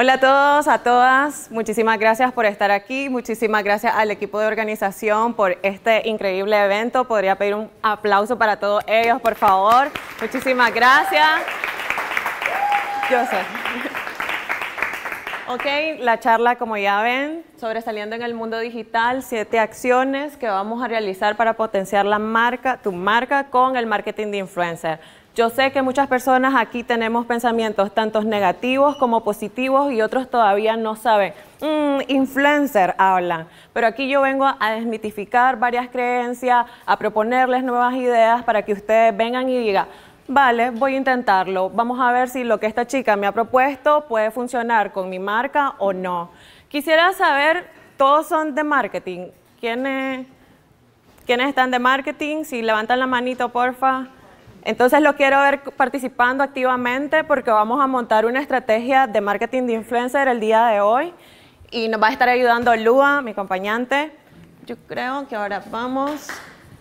Hola a todos, a todas. Muchísimas gracias por estar aquí. Muchísimas gracias al equipo de organización por este increíble evento. Podría pedir un aplauso para todos ellos, por favor. Muchísimas gracias. Yo sé. Ok, la charla, como ya ven, sobresaliendo en el mundo digital, siete acciones que vamos a realizar para potenciar la marca, tu marca, con el marketing de influencer. Yo sé que muchas personas aquí tenemos pensamientos tantos negativos como positivos y otros todavía no saben. Mmm, influencer hablan, pero aquí yo vengo a desmitificar varias creencias, a proponerles nuevas ideas para que ustedes vengan y digan, vale, voy a intentarlo, vamos a ver si lo que esta chica me ha propuesto puede funcionar con mi marca o no. Quisiera saber, todos son de marketing, ¿quiénes, quiénes están de marketing? Si levantan la manito, porfa. Entonces lo quiero ver participando activamente porque vamos a montar una estrategia de marketing de influencer el día de hoy y nos va a estar ayudando Lua, mi acompañante. Yo creo que ahora vamos.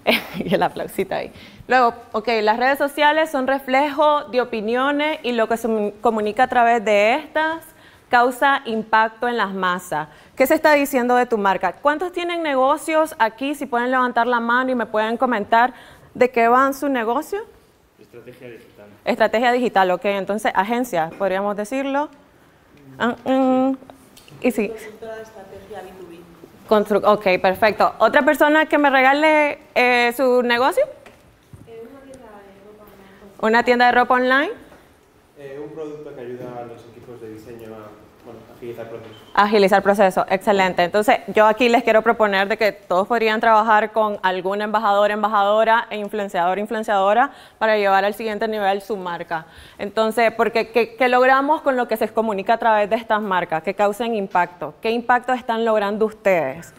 y el aplausito ahí. Luego, ok, las redes sociales son reflejo de opiniones y lo que se comunica a través de estas causa impacto en las masas. ¿Qué se está diciendo de tu marca? ¿Cuántos tienen negocios aquí? Si pueden levantar la mano y me pueden comentar de qué van su negocio. Estrategia digital. Estrategia digital, ok. Entonces, agencia, podríamos decirlo. Mm, sí. Ah, mm. y sí. estrategia B2B. Constru ok, perfecto. ¿Otra persona que me regale eh, su negocio? una, tienda de ropa online. ¿Una tienda de ropa online? un producto que ayuda a los equipos de diseño a Agilizar proceso. Agilizar proceso, excelente. Entonces, yo aquí les quiero proponer de que todos podrían trabajar con algún embajador, embajadora e influenciador, influenciadora para llevar al siguiente nivel su marca. Entonces, porque ¿qué, ¿qué, logramos con lo que se comunica a través de estas marcas? Que causen impacto. ¿Qué impacto están logrando ustedes?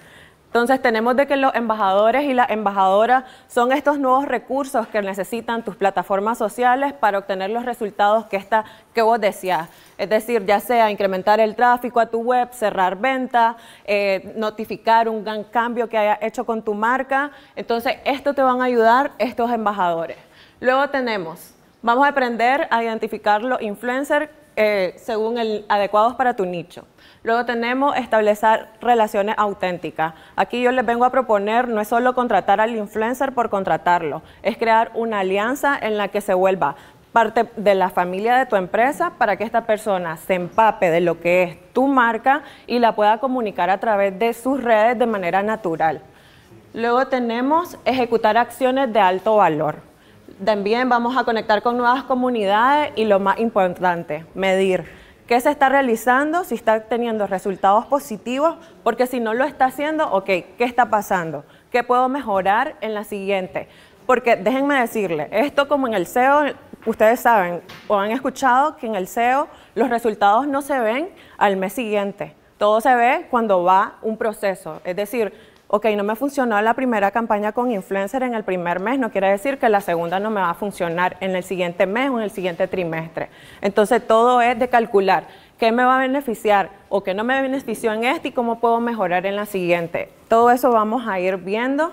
Entonces tenemos de que los embajadores y las embajadoras son estos nuevos recursos que necesitan tus plataformas sociales para obtener los resultados que, está que vos decías, Es decir, ya sea incrementar el tráfico a tu web, cerrar venta, eh, notificar un gran cambio que haya hecho con tu marca. Entonces esto te van a ayudar estos embajadores. Luego tenemos, vamos a aprender a identificar los influencers eh, según el adecuados para tu nicho. Luego tenemos establecer relaciones auténticas. Aquí yo les vengo a proponer no es solo contratar al influencer por contratarlo, es crear una alianza en la que se vuelva parte de la familia de tu empresa para que esta persona se empape de lo que es tu marca y la pueda comunicar a través de sus redes de manera natural. Luego tenemos ejecutar acciones de alto valor. También vamos a conectar con nuevas comunidades y lo más importante, medir qué se está realizando, si está teniendo resultados positivos, porque si no lo está haciendo, ok, ¿qué está pasando? ¿Qué puedo mejorar en la siguiente? Porque déjenme decirle, esto como en el SEO, ustedes saben o han escuchado que en el SEO los resultados no se ven al mes siguiente. Todo se ve cuando va un proceso. Es decir, ok, no me funcionó la primera campaña con influencer en el primer mes, no quiere decir que la segunda no me va a funcionar en el siguiente mes o en el siguiente trimestre. Entonces todo es de calcular qué me va a beneficiar o qué no me benefició en este y cómo puedo mejorar en la siguiente. Todo eso vamos a ir viendo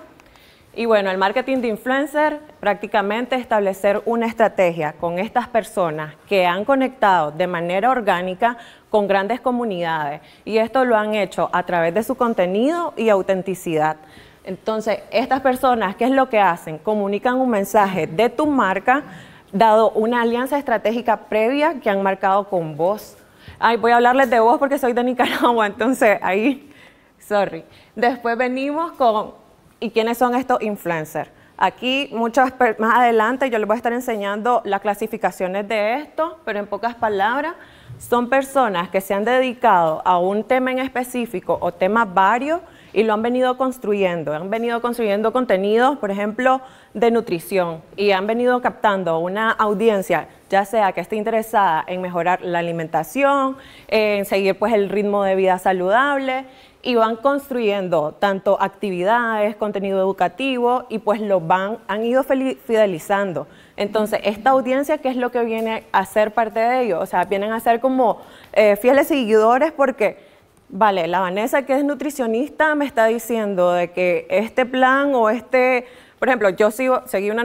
y bueno, el marketing de influencer prácticamente establecer una estrategia con estas personas que han conectado de manera orgánica con grandes comunidades y esto lo han hecho a través de su contenido y autenticidad. Entonces, estas personas, ¿qué es lo que hacen? Comunican un mensaje de tu marca, dado una alianza estratégica previa que han marcado con vos. Ay, voy a hablarles de vos porque soy de Nicaragua, entonces ahí, sorry. Después venimos con y quiénes son estos influencers. Aquí, muchas, más adelante, yo les voy a estar enseñando las clasificaciones de esto, pero en pocas palabras, son personas que se han dedicado a un tema en específico o temas varios y lo han venido construyendo. Han venido construyendo contenidos, por ejemplo, de nutrición y han venido captando una audiencia, ya sea que esté interesada en mejorar la alimentación, en seguir pues el ritmo de vida saludable y van construyendo tanto actividades, contenido educativo y pues lo van, han ido fidelizando. Entonces, esta audiencia, ¿qué es lo que viene a ser parte de ellos? O sea, vienen a ser como eh, fieles seguidores porque... Vale, la Vanessa que es nutricionista me está diciendo de que este plan o este, por ejemplo, yo sigo, seguí una,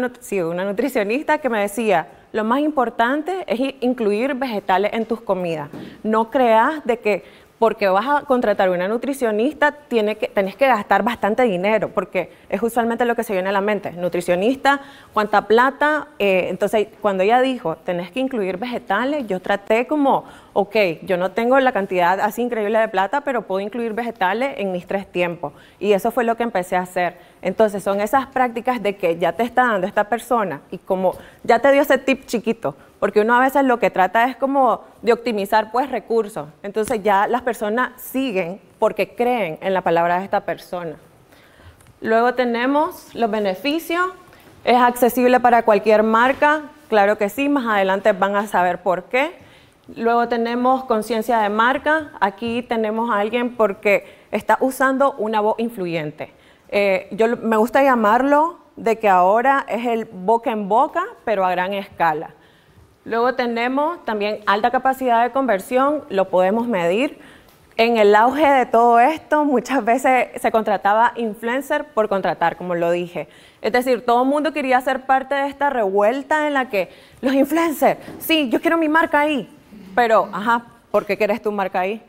una nutricionista que me decía, lo más importante es incluir vegetales en tus comidas. No creas de que porque vas a contratar una nutricionista, tiene que, tenés que gastar bastante dinero, porque es usualmente lo que se viene a la mente. Nutricionista, cuánta plata. Eh, entonces, cuando ella dijo, tenés que incluir vegetales, yo traté como, ok, yo no tengo la cantidad así increíble de plata, pero puedo incluir vegetales en mis tres tiempos. Y eso fue lo que empecé a hacer. Entonces, son esas prácticas de que ya te está dando esta persona y como ya te dio ese tip chiquito, porque uno a veces lo que trata es como de optimizar pues recursos. Entonces ya las personas siguen porque creen en la palabra de esta persona. Luego tenemos los beneficios, es accesible para cualquier marca, claro que sí, más adelante van a saber por qué. Luego tenemos conciencia de marca, aquí tenemos a alguien porque está usando una voz influyente. Eh, yo me gusta llamarlo de que ahora es el boca en boca, pero a gran escala. Luego tenemos también alta capacidad de conversión, lo podemos medir. En el auge de todo esto, muchas veces se contrataba influencer por contratar, como lo dije. Es decir, todo el mundo quería ser parte de esta revuelta en la que los influencers, sí, yo quiero mi marca ahí, pero, ajá, ¿por qué quieres tu marca ahí?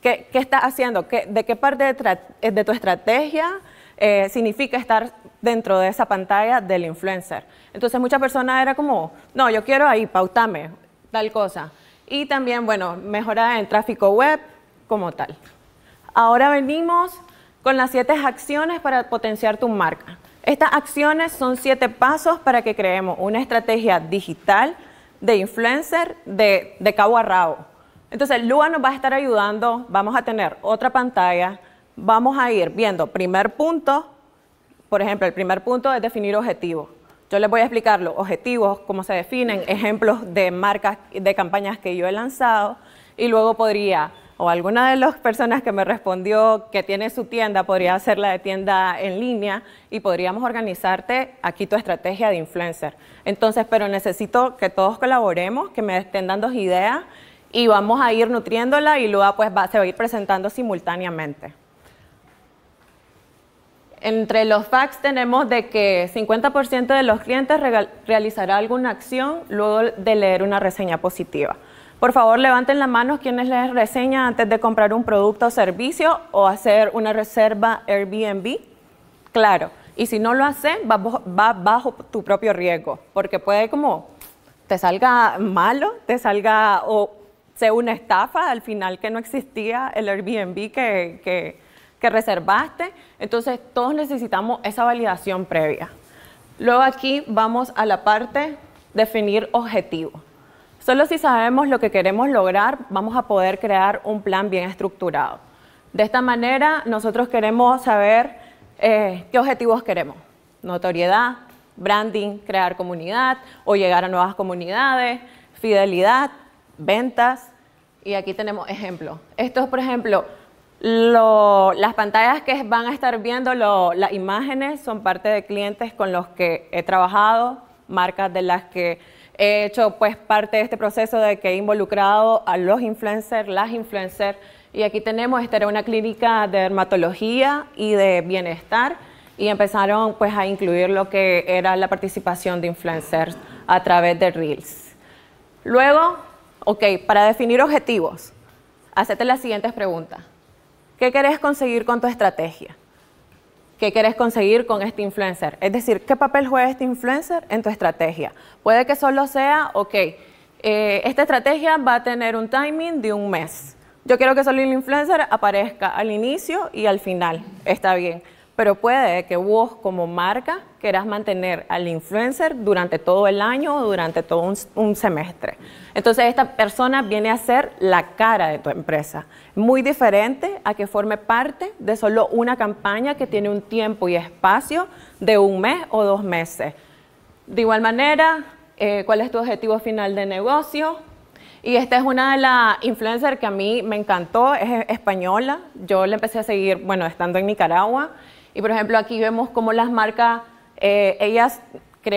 ¿Qué, qué estás haciendo? ¿De qué parte de, tu estrategia eh, significa estar dentro de esa pantalla del influencer. Entonces muchas personas era como, no, yo quiero ahí, pautame, tal cosa. Y también, bueno, mejora en tráfico web como tal. Ahora venimos con las siete acciones para potenciar tu marca. Estas acciones son siete pasos para que creemos una estrategia digital de influencer de, de cabo a rabo. Entonces, Lua nos va a estar ayudando, vamos a tener otra pantalla, vamos a ir viendo primer punto, por ejemplo, el primer punto es definir objetivos. Yo les voy a explicar los objetivos, cómo se definen, ejemplos de marcas, de campañas que yo he lanzado y luego podría, o alguna de las personas que me respondió que tiene su tienda, podría hacerla de tienda en línea y podríamos organizarte aquí tu estrategia de influencer. Entonces, pero necesito que todos colaboremos, que me estén dando ideas y vamos a ir nutriéndola y luego pues se va a ir presentando simultáneamente. Entre los facts tenemos de que 50% de los clientes realizará alguna acción luego de leer una reseña positiva. Por favor, levanten la mano quienes leen reseña antes de comprar un producto o servicio o hacer una reserva Airbnb. Claro, y si no lo hacen, va, bajo tu propio riesgo, porque puede como te salga malo, te salga o sea una estafa al final que no existía el Airbnb que que reservaste. Entonces, todos necesitamos esa validación previa. Luego aquí vamos a la parte definir objetivo. Solo si sabemos lo que queremos lograr, vamos a poder crear un plan bien estructurado. De esta manera, nosotros queremos saber eh, qué objetivos queremos. Notoriedad, branding, crear comunidad o llegar a nuevas comunidades, fidelidad, ventas. Y aquí tenemos ejemplos. Esto es, por ejemplo, las pantallas que van a estar viendo, las imágenes, son parte de clientes con los que he trabajado, marcas de las que he hecho pues parte de este proceso de que he involucrado a los influencers, las influencers. Y aquí tenemos, esta era una clínica de dermatología y de bienestar y empezaron pues a incluir lo que era la participación de influencers a través de Reels. Luego, ok, para definir objetivos, hacete las siguientes preguntas. ¿Qué querés conseguir con tu estrategia? ¿Qué querés conseguir con este influencer? Es decir, ¿qué papel juega este influencer en tu estrategia? Puede que solo sea, ok, eh, esta estrategia va a tener un timing de un mes. Yo quiero que solo el influencer aparezca al inicio y al final. Está bien pero puede que vos como marca quieras mantener al influencer durante todo el año o durante todo un, semestre. Entonces esta persona viene a ser la cara de tu empresa, muy diferente a que forme parte de solo una campaña que tiene un tiempo y espacio de un mes o dos meses. De igual manera, eh, ¿cuál es tu objetivo final de negocio? Y esta es una de las influencers que a mí me encantó, es española. Yo la empecé a seguir, bueno, estando en Nicaragua y por ejemplo, aquí vemos cómo las marcas, eh, ellas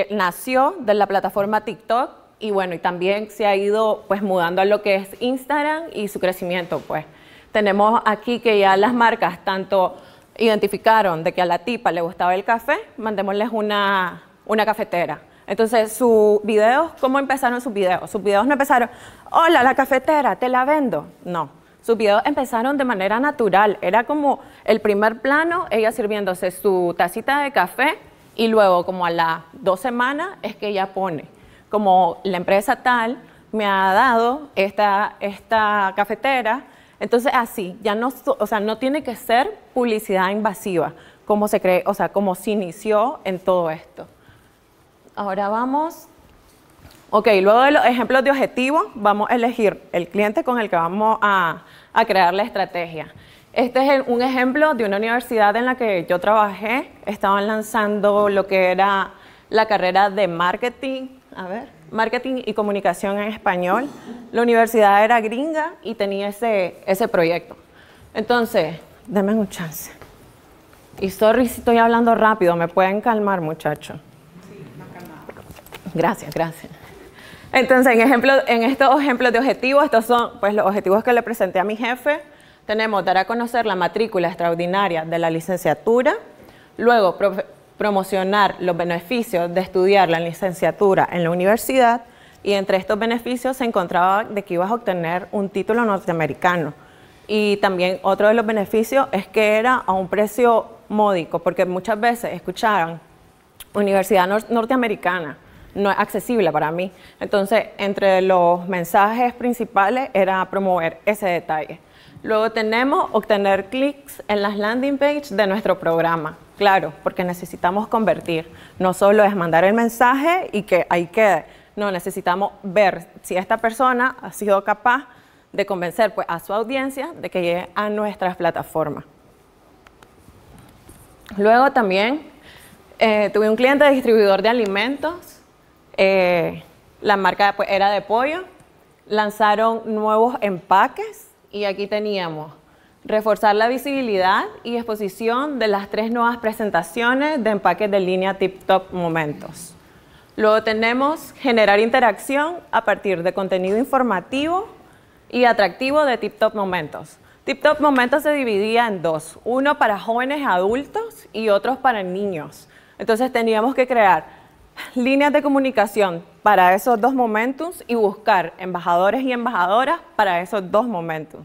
nació de la plataforma TikTok y bueno, y también se ha ido pues mudando a lo que es Instagram y su crecimiento pues. Tenemos aquí que ya las marcas tanto identificaron de que a la tipa le gustaba el café, mandémosles una, una cafetera. Entonces, sus videos, ¿cómo empezaron sus videos? Sus videos no empezaron, hola, la cafetera, te la vendo. No, sus videos empezaron de manera natural, era como el primer plano, ella sirviéndose su tacita de café y luego como a las dos semanas es que ella pone, como la empresa tal me ha dado esta, esta cafetera, entonces así, ya no, o sea, no tiene que ser publicidad invasiva, como se cree, o sea, como se inició en todo esto. Ahora vamos Ok, luego de los ejemplos de objetivos, vamos a elegir el cliente con el que vamos a, crear la estrategia. Este es un ejemplo de una universidad en la que yo trabajé. Estaban lanzando lo que era la carrera de marketing, a ver, marketing y comunicación en español. La universidad era gringa y tenía ese, ese proyecto. Entonces, denme un chance. Y sorry si estoy hablando rápido, me pueden calmar, muchachos. Sí, calmado. Gracias, gracias. Entonces, en, estos ejemplos de objetivos, estos son pues, los objetivos que le presenté a mi jefe. Tenemos dar a conocer la matrícula extraordinaria de la licenciatura, luego promocionar los beneficios de estudiar la licenciatura en la universidad y entre estos beneficios se encontraba de que ibas a obtener un título norteamericano. Y también otro de los beneficios es que era a un precio módico, porque muchas veces escuchaban universidad norteamericana no es accesible para mí. Entonces, entre los mensajes principales era promover ese detalle. Luego tenemos obtener clics en las landing page de nuestro programa. Claro, porque necesitamos convertir. No solo es mandar el mensaje y que ahí quede. No, necesitamos ver si esta persona ha sido capaz de convencer pues, a su audiencia de que llegue a nuestras plataformas. Luego también eh, tuve un cliente distribuidor de alimentos eh, la marca pues, era de pollo. Lanzaron nuevos empaques y aquí teníamos reforzar la visibilidad y exposición de las tres nuevas presentaciones de empaques de línea Tip Top Momentos. Luego tenemos generar interacción a partir de contenido informativo y atractivo de Tip Top Momentos. Tip Top Momentos se dividía en dos, uno para jóvenes adultos y otro para niños. Entonces teníamos que crear líneas de comunicación para esos dos momentos y buscar embajadores y embajadoras para esos dos momentos.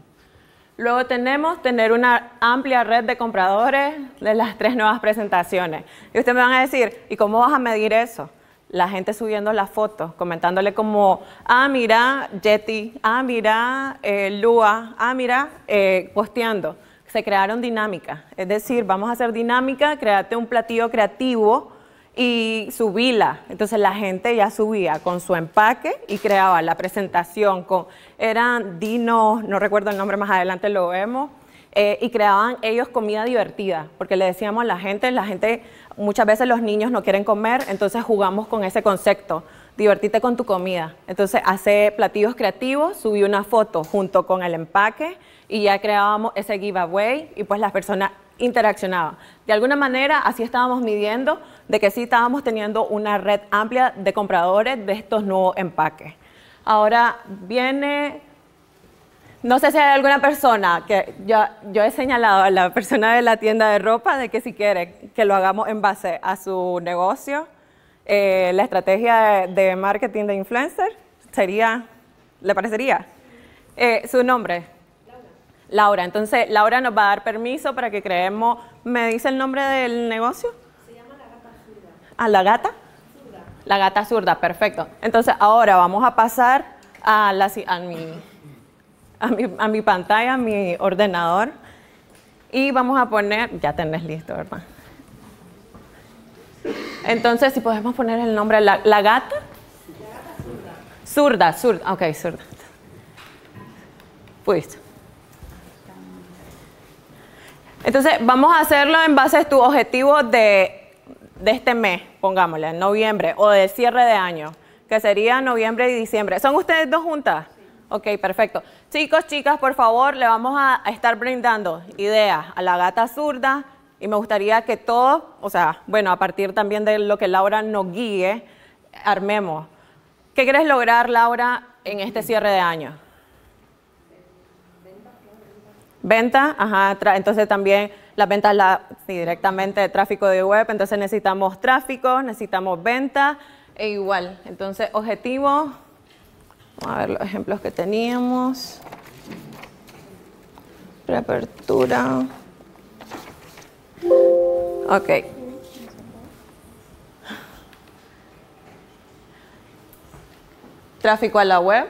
Luego tenemos tener una amplia red de compradores de las tres nuevas presentaciones. Y ustedes me van a decir, ¿y cómo vas a medir eso? La gente subiendo las fotos, comentándole como, ah, mira, Jetty, ah, mira, eh, Lua, ah, mira, eh, posteando. Se crearon dinámicas. Es decir, vamos a hacer dinámica, créate un platillo creativo y subíla. Entonces la gente ya subía con su empaque y creaba la presentación con, eran dinos, no recuerdo el nombre, más adelante lo vemos, eh, y creaban ellos comida divertida, porque le decíamos a la gente, la gente, muchas veces los niños no quieren comer, entonces jugamos con ese concepto, divertite con tu comida. Entonces hace platillos creativos, subí una foto junto con el empaque y ya creábamos ese giveaway y pues las personas interaccionaba. De alguna manera, así estábamos midiendo de que sí estábamos teniendo una red amplia de compradores de estos nuevos empaques. Ahora viene, no sé si hay alguna persona que yo, he señalado a la persona de la tienda de ropa de que si quiere que lo hagamos en base a su negocio, eh, la estrategia de, marketing de influencer sería, ¿le parecería? Eh, su nombre, Laura. Entonces, Laura nos va a dar permiso para que creemos. ¿Me dice el nombre del negocio? Se llama La Gata Zurda. ¿A ah, la gata? Zurda. La gata zurda, perfecto. Entonces, ahora vamos a pasar a, la, mi, a, mi, pantalla, a mi ordenador. Y vamos a poner. Ya tenés listo, ¿verdad? Entonces, si podemos poner el nombre, la, la gata. La gata zurda. Zurda, zurda, ok, zurda. Entonces, vamos a hacerlo en base a tu objetivo de, este mes, pongámosle, en noviembre, o de cierre de año, que sería noviembre y diciembre. ¿Son ustedes dos juntas? Ok, perfecto. Chicos, chicas, por favor, le vamos a estar brindando ideas a la gata zurda y me gustaría que todos, o sea, bueno, a partir también de lo que Laura nos guíe, armemos. ¿Qué quieres lograr, Laura, en este cierre de año? Venta, ajá, entonces también las ventas la, directamente de tráfico de web, entonces necesitamos tráfico, necesitamos venta e igual. Entonces, objetivo, vamos a ver los ejemplos que teníamos. Reapertura. Ok. Tráfico a la web.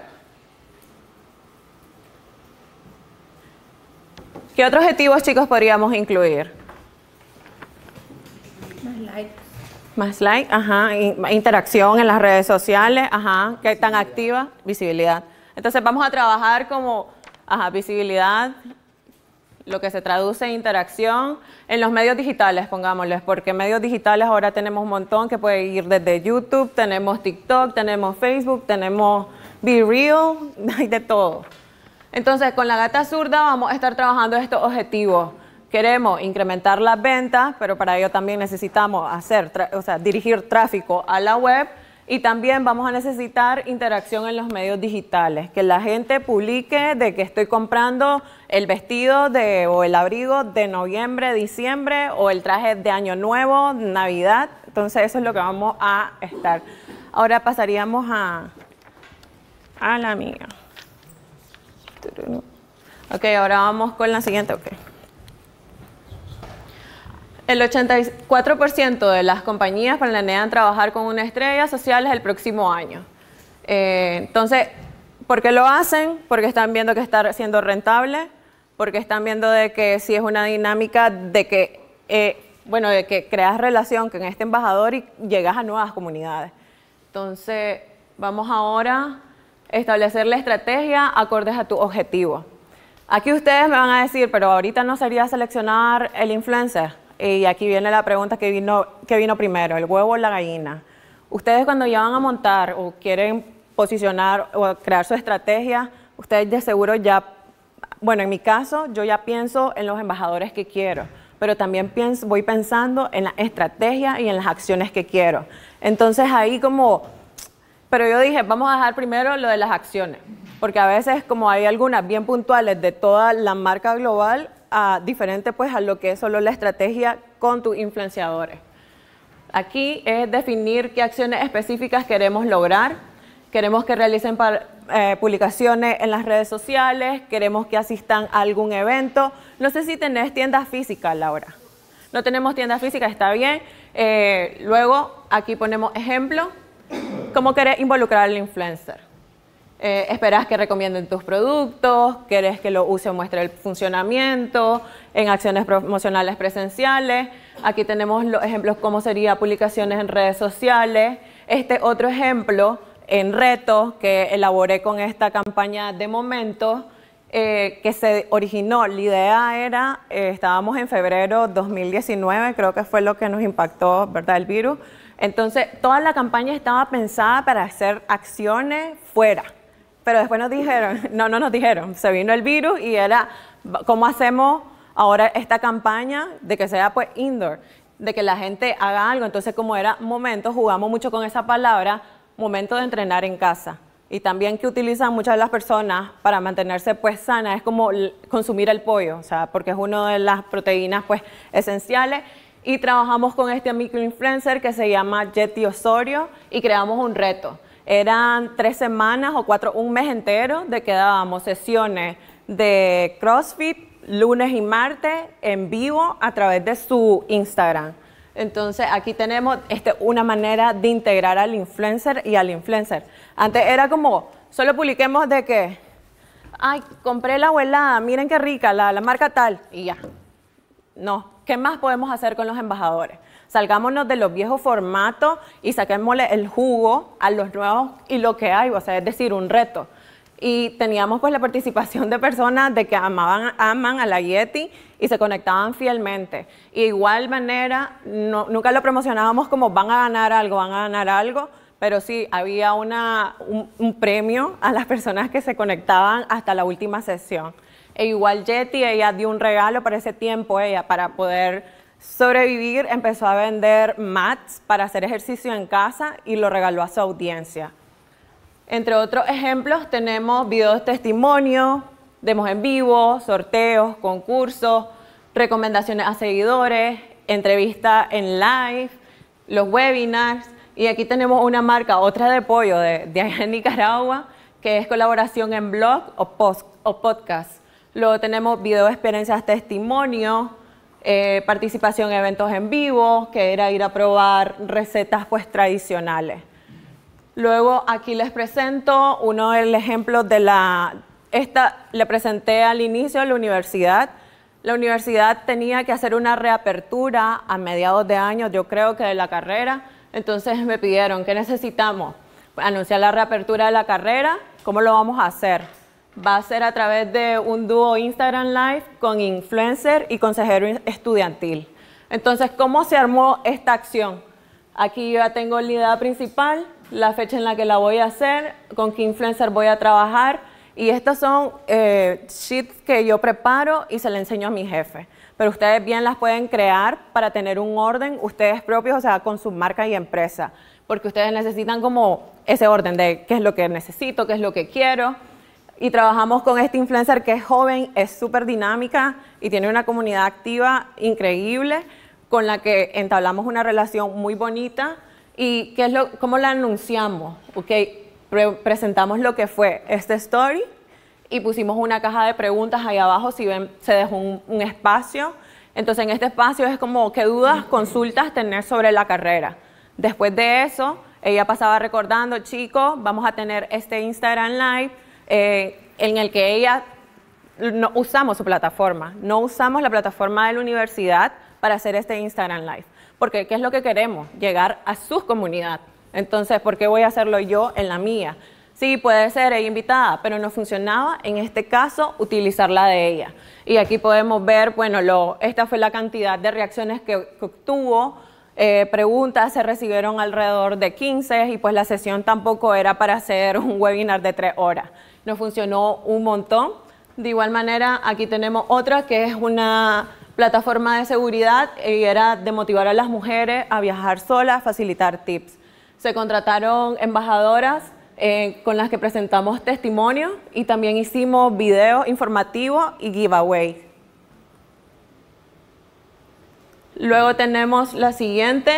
¿Qué otros objetivos, chicos, podríamos incluir? Más like. Más like, ajá. Interacción en las redes sociales, ajá. ¿Qué tan activa? Visibilidad. Entonces vamos a trabajar como, ajá, visibilidad, lo que se traduce en interacción en los medios digitales, pongámosles, porque medios digitales ahora tenemos un montón que puede ir desde YouTube, tenemos TikTok, tenemos Facebook, tenemos Be Real, hay de todo. Entonces, con la gata zurda vamos a estar trabajando estos objetivos. Queremos incrementar las ventas, pero para ello también necesitamos hacer, o sea, dirigir tráfico a la web y también vamos a necesitar interacción en los medios digitales, que la gente publique de que estoy comprando el vestido de, o el abrigo de noviembre, diciembre o el traje de año nuevo, Navidad. Entonces eso es lo que vamos a estar. Ahora pasaríamos a, a la mía. Ok, ahora vamos con la siguiente. Okay. El 84% de las compañías planean trabajar con una estrella social el próximo año. Eh, entonces, ¿por qué lo hacen? Porque están viendo que está siendo rentable, porque están viendo de que si es una dinámica de que, eh, bueno, de que creas relación con este embajador y llegas a nuevas comunidades. Entonces, vamos ahora establecer la estrategia acordes a tu objetivo. Aquí ustedes me van a decir, pero ahorita no sería seleccionar el influencer. Y aquí viene la pregunta que vino, que vino primero, el huevo o la gallina. Ustedes cuando ya van a montar o quieren posicionar o crear su estrategia, ustedes de seguro ya, bueno, en mi caso, yo ya pienso en los embajadores que quiero, pero también pienso, voy pensando en la estrategia y en las acciones que quiero. Entonces ahí como pero yo dije, vamos a dejar primero lo de las acciones, porque a veces como hay algunas bien puntuales de toda la marca global, a, diferente pues a lo que es solo la estrategia con tus influenciadores. Aquí es definir qué acciones específicas queremos lograr, queremos que realicen eh, publicaciones en las redes sociales, queremos que asistan a algún evento. No sé si tenés tienda física, Laura. No tenemos tienda física, está bien. Eh, luego aquí ponemos ejemplo ¿Cómo querés involucrar al influencer? Eh, ¿Esperas que recomienden tus productos? ¿Querés que lo use o muestre el funcionamiento en acciones promocionales presenciales? Aquí tenemos los ejemplos cómo sería publicaciones en redes sociales. Este otro ejemplo en reto que elaboré con esta campaña de momento eh, que se originó, la idea era, eh, estábamos en febrero 2019, creo que fue lo que nos impactó, ¿verdad? El virus entonces, toda la campaña estaba pensada para hacer acciones fuera, pero después nos dijeron, no, no nos dijeron, se vino el virus y era, ¿cómo hacemos ahora esta campaña de que sea pues indoor, de que la gente haga algo? Entonces, como era momento, jugamos mucho con esa palabra, momento de entrenar en casa. Y también que utilizan muchas de las personas para mantenerse pues sana es como consumir el pollo, o sea, porque es una de las proteínas pues esenciales y trabajamos con este influencer que se llama Jetty Osorio y creamos un reto. Eran tres semanas o cuatro, un mes entero de que dábamos sesiones de CrossFit lunes y martes en vivo a través de su Instagram. Entonces aquí tenemos este, una manera de integrar al influencer y al influencer. Antes era como, solo publiquemos de que, ay, compré la abuelada, miren qué rica, la, la marca tal, y ya. No, ¿Qué más podemos hacer con los embajadores? Salgámonos de los viejos formatos y saquémosle el jugo a los nuevos y lo que hay, o sea, es decir, un reto. Y teníamos pues la participación de personas de que amaban, aman a la Yeti y se conectaban fielmente. igual manera, nunca lo promocionábamos como van a ganar algo, van a ganar algo, pero sí había una, un premio a las personas que se conectaban hasta la última sesión. E igual Jetty ella dio un regalo para ese tiempo, ella, para poder sobrevivir, empezó a vender mats para hacer ejercicio en casa y lo regaló a su audiencia. Entre otros ejemplos tenemos videos testimonio, demos en vivo, sorteos, concursos, recomendaciones a seguidores, entrevistas en live, los webinars. Y aquí tenemos una marca, otra de pollo de, de allá en Nicaragua, que es colaboración en blog o, post, o podcast. Luego tenemos video experiencias testimonio, eh, participación en eventos en vivo, que era ir a probar recetas pues tradicionales. Luego aquí les presento uno del ejemplo de la, esta le presenté al inicio de la universidad. La universidad tenía que hacer una reapertura a mediados de año, yo creo que de la carrera. Entonces me pidieron, ¿qué necesitamos? Anunciar la reapertura de la carrera, ¿cómo lo vamos a hacer? va a ser a través de un dúo Instagram Live con influencer y consejero estudiantil. Entonces, ¿cómo se armó esta acción? Aquí ya tengo la idea principal, la fecha en la que la voy a hacer, con qué influencer voy a trabajar y estas son eh, sheets que yo preparo y se le enseño a mi jefe. Pero ustedes bien las pueden crear para tener un orden ustedes propios, o sea, con su marca y empresa, porque ustedes necesitan como ese orden de qué es lo que necesito, qué es lo que quiero y trabajamos con este influencer que es joven, es súper dinámica y tiene una comunidad activa increíble con la que entablamos una relación muy bonita y que es lo, cómo la anunciamos, ok? presentamos lo que fue este story y pusimos una caja de preguntas ahí abajo, si ven se dejó un espacio, entonces en este espacio es como qué dudas, consultas tener sobre la carrera. Después de eso, ella pasaba recordando, chicos, vamos a tener este Instagram Live, eh, en el que ella no, usamos su plataforma, no usamos la plataforma de la universidad para hacer este Instagram Live. Porque ¿qué es lo que queremos? Llegar a su comunidad. Entonces, ¿por qué voy a hacerlo yo en la mía? Sí, puede ser ella invitada, pero no funcionaba en este caso utilizar la de ella. Y aquí podemos ver, bueno, esta fue la cantidad de reacciones que, obtuvo. Eh, preguntas se recibieron alrededor de 15 y pues la sesión tampoco era para hacer un webinar de tres horas nos funcionó un montón. De igual manera, aquí tenemos otra que es una plataforma de seguridad y era de motivar a las mujeres a viajar solas, facilitar tips. Se contrataron embajadoras eh, con las que presentamos testimonios y también hicimos videos informativos y giveaways. Luego tenemos la siguiente,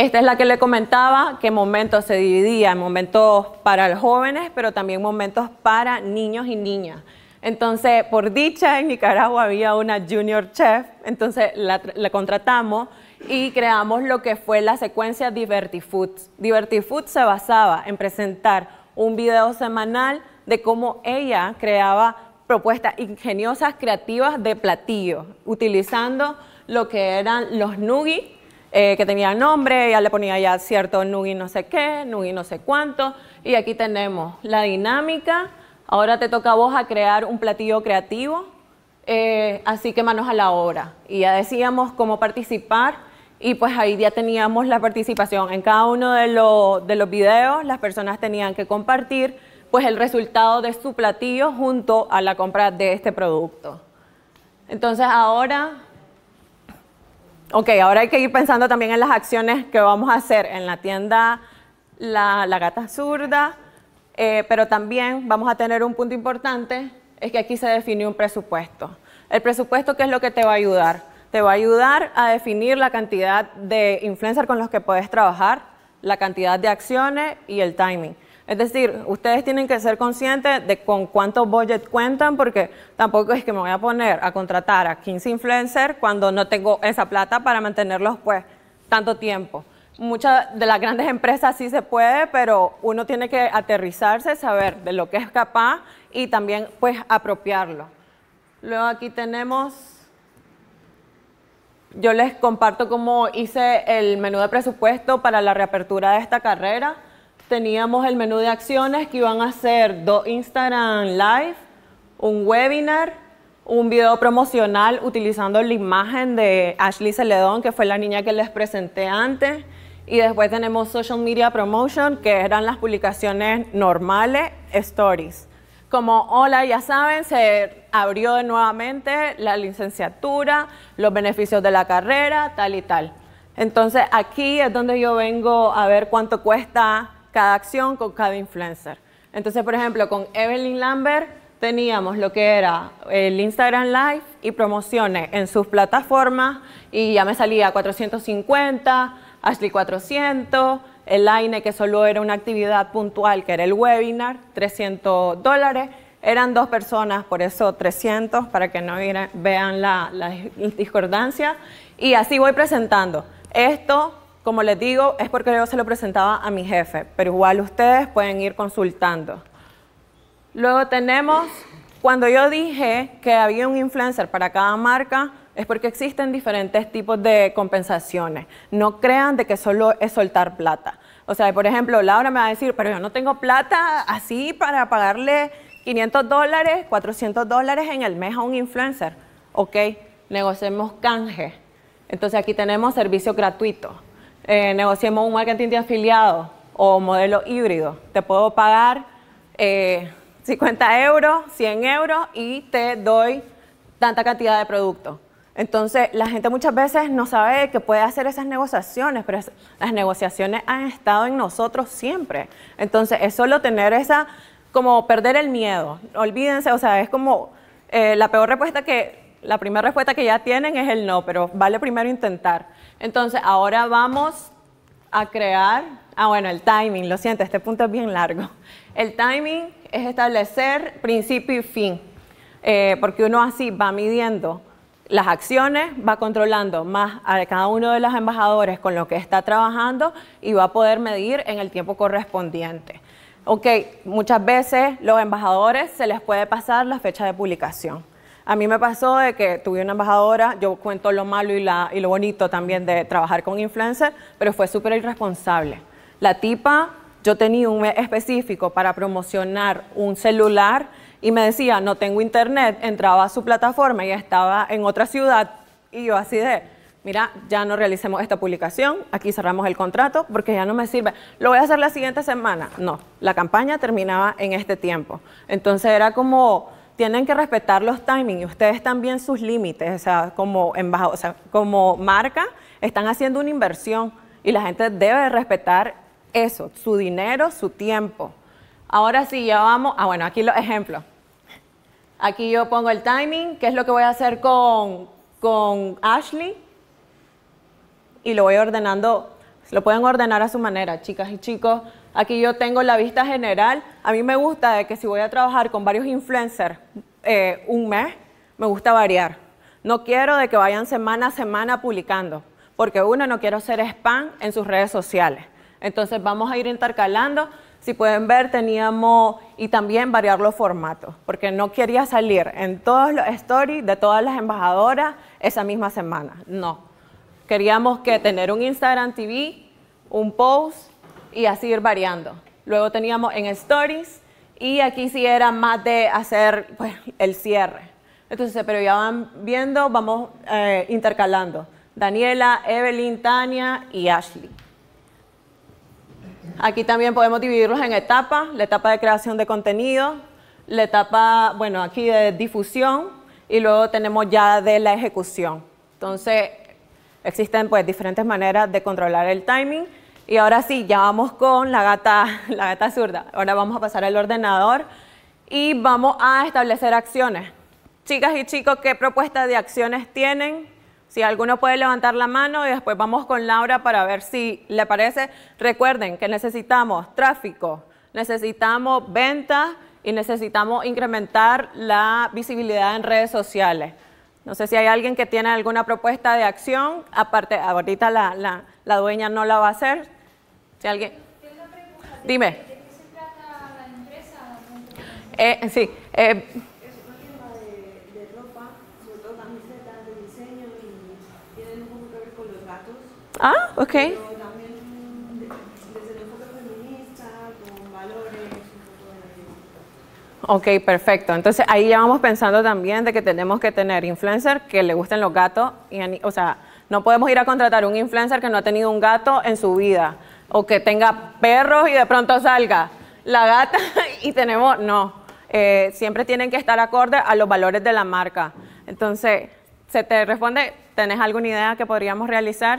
esta es la que le comentaba, que momentos se dividían, momentos para los jóvenes, pero también momentos para niños y niñas. Entonces, por dicha, en Nicaragua había una junior chef, entonces la, contratamos y creamos lo que fue la secuencia Divertifood. food se basaba en presentar un video semanal de cómo ella creaba propuestas ingeniosas, creativas de platillo, utilizando lo que eran los nuggies eh, que tenía nombre, ya le ponía ya cierto Nugi no sé qué, Nugi no sé cuánto. Y aquí tenemos la dinámica. Ahora te toca a vos a crear un platillo creativo. Eh, así que manos a la obra. Y ya decíamos cómo participar y pues ahí ya teníamos la participación. En cada uno de, de, los videos las personas tenían que compartir pues el resultado de su platillo junto a la compra de este producto. Entonces ahora Ok, ahora hay que ir pensando también en las acciones que vamos a hacer en la tienda La, Gata Zurda, eh, pero también vamos a tener un punto importante, es que aquí se definió un presupuesto. El presupuesto, ¿qué es lo que te va a ayudar? Te va a ayudar a definir la cantidad de influencers con los que puedes trabajar, la cantidad de acciones y el timing. Es decir, ustedes tienen que ser conscientes de con cuánto budget cuentan, porque tampoco es que me voy a poner a contratar a 15 influencers cuando no tengo esa plata para mantenerlos pues tanto tiempo. Muchas de las grandes empresas sí se puede, pero uno tiene que aterrizarse, saber de lo que es capaz y también pues apropiarlo. Luego aquí tenemos yo les comparto cómo hice el menú de presupuesto para la reapertura de esta carrera teníamos el menú de acciones que iban a ser dos Instagram Live, un webinar, un video promocional utilizando la imagen de Ashley Celedón, que fue la niña que les presenté antes. Y después tenemos Social Media Promotion, que eran las publicaciones normales, stories. Como hola, ya saben, se abrió nuevamente la licenciatura, los beneficios de la carrera, tal y tal. Entonces aquí es donde yo vengo a ver cuánto cuesta cada acción con cada influencer. Entonces, por ejemplo, con Evelyn Lambert teníamos lo que era el Instagram Live y promociones en sus plataformas y ya me salía 450, Ashley 400, el AINE que solo era una actividad puntual que era el webinar, 300 dólares. Eran dos personas, por eso 300, para que no vean la, la discordancia. Y así voy presentando. Esto como les digo, es porque yo se lo presentaba a mi jefe, pero igual ustedes pueden ir consultando. Luego tenemos, cuando yo dije que había un influencer para cada marca, es porque existen diferentes tipos de compensaciones. No crean de que solo es soltar plata. O sea, por ejemplo, Laura me va a decir, pero yo no tengo plata así para pagarle 500 dólares, 400 dólares en el mes a un influencer. Ok, negociemos canje. Entonces aquí tenemos servicio gratuito. Eh, negociemos un marketing de afiliado o modelo híbrido. Te puedo pagar 50 eh, euros, 100 euros y te doy tanta cantidad de producto. Entonces, la gente muchas veces no sabe que puede hacer esas negociaciones, pero las negociaciones han estado en nosotros siempre. Entonces, es solo tener esa, como perder el miedo. Olvídense, o sea, es como eh, la peor respuesta que, la primera respuesta que ya tienen es el no, pero vale primero intentar. Entonces, ahora vamos a crear, ah bueno, el timing, lo siento, este punto es bien largo. El timing es establecer principio y fin, eh, porque uno así va midiendo las acciones, va controlando más a cada uno de los embajadores con lo que está trabajando y va a poder medir en el tiempo correspondiente. Ok, muchas veces los embajadores se les puede pasar la fecha de publicación. A mí me pasó de que tuve una embajadora, yo cuento lo malo y, lo bonito también de trabajar con influencers, pero fue súper irresponsable. La tipa, yo tenía un mes específico para promocionar un celular y me decía, no tengo internet, entraba a su plataforma y estaba en otra ciudad y yo así de, mira, ya no realicemos esta publicación, aquí cerramos el contrato porque ya no me sirve. Lo voy a hacer la siguiente semana. No, la campaña terminaba en este tiempo. Entonces era como tienen que respetar los timings y ustedes también sus límites, o sea, como, o sea, como marca están haciendo una inversión y la gente debe respetar eso, su dinero, su tiempo. Ahora sí, ya vamos, ah bueno, aquí los ejemplos. Aquí yo pongo el timing, qué es lo que voy a hacer con, con Ashley y lo voy ordenando, lo pueden ordenar a su manera, chicas y chicos. Aquí yo tengo la vista general. A mí me gusta de que si voy a trabajar con varios influencers eh, un mes, me gusta variar. No quiero de que vayan semana a semana publicando, porque uno no quiero ser spam en sus redes sociales. Entonces vamos a ir intercalando. Si pueden ver, teníamos y también variar los formatos, porque no quería salir en todos los stories de todas las embajadoras esa misma semana. No. Queríamos que tener un Instagram TV, un post y así ir variando. Luego teníamos en stories y aquí sí era más de hacer pues, el cierre. Entonces, pero ya van viendo, vamos eh, intercalando. Daniela, Evelyn, Tania y Ashley. Aquí también podemos dividirlos en etapas, la etapa de creación de contenido, la etapa, bueno, aquí de difusión y luego tenemos ya de la ejecución. Entonces, existen pues diferentes maneras de controlar el timing y ahora sí, ya vamos con la gata, la gata zurda. Ahora vamos a pasar al ordenador y vamos a establecer acciones. Chicas y chicos, ¿qué propuestas de acciones tienen? Si alguno puede levantar la mano y después vamos con Laura para ver si le parece. Recuerden que necesitamos tráfico, necesitamos ventas y necesitamos incrementar la visibilidad en redes sociales. No sé si hay alguien que tiene alguna propuesta de acción, aparte ahorita la, la, la dueña no la va a hacer, si alguien... Dime. ¿De eh, qué se trata la empresa? Es con los Eh, Ah, ok. Pero también desde el enfoque feminista, con valores, un poco de Ok, perfecto. Entonces ahí ya vamos pensando también de que tenemos que tener influencers que le gusten los gatos. Y, o sea, no podemos ir a contratar un influencer que no ha tenido un gato en su vida o que tenga perros y de pronto salga la gata y tenemos, no, eh, siempre tienen que estar acorde a los valores de la marca. Entonces, se te responde, ¿tenés alguna idea que podríamos realizar?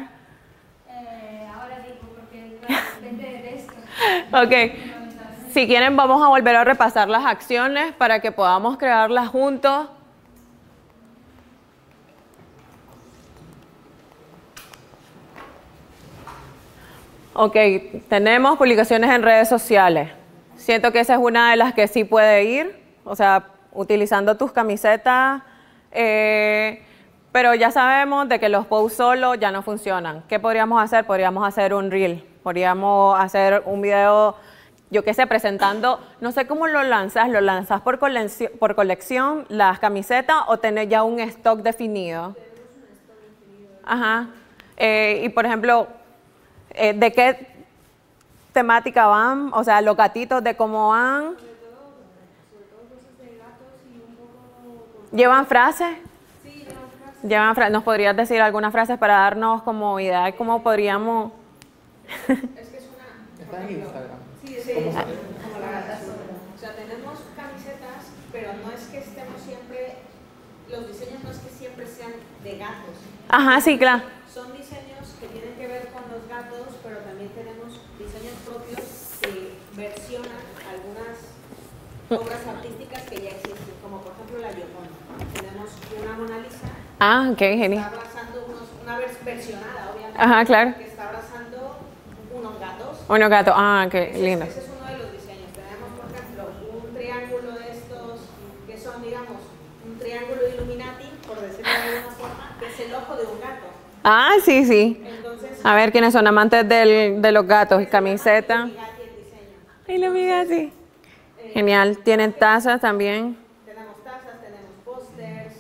Eh, ahora digo, porque depende de esto. ok. Si quieren, vamos a volver a repasar las acciones para que podamos crearlas juntos. Ok, tenemos publicaciones en redes sociales. Siento que esa es una de las que sí puede ir, o sea, utilizando tus camisetas, eh, pero ya sabemos de que los posts solo ya no funcionan. ¿Qué podríamos hacer? Podríamos hacer un reel, podríamos hacer un video, yo qué sé, presentando, no sé cómo lo lanzas, lo lanzas por colección, por colección las camisetas o tener ya un stock definido. Ajá. Eh, y por ejemplo, eh, ¿De qué temática van? O sea, los gatitos, ¿de cómo van? Sobre gatos y un poco... ¿Llevan frases? Sí, llevan frases. ¿Llevan ¿Nos podrías decir algunas frases para darnos como idea de cómo podríamos...? es que es una... Está en Instagram. Sí, sí. Como la gata O sea, tenemos camisetas, pero no es que estemos siempre... Los diseños no es que siempre sean de gatos. Ajá, sí, claro. obras artísticas que ya existen, como por ejemplo la Gioconda. Tenemos una Mona Lisa. Ah, ok, genial. Está abrazando unos, una versionada, obviamente. Ajá, claro. Que está abrazando unos gatos. Unos gatos, ah, qué lindo. Ese es uno de los diseños. Tenemos, por ejemplo, un triángulo de estos que son, digamos, un triángulo Illuminati, por decirlo de alguna forma, que es el ojo de un gato. Ah, sí, sí. Entonces, A ver, ¿quiénes son amantes del, de los gatos? Camiseta. Illuminati. Illuminati. Genial. ¿Tienen tazas también? Tenemos tazas, tenemos pósters.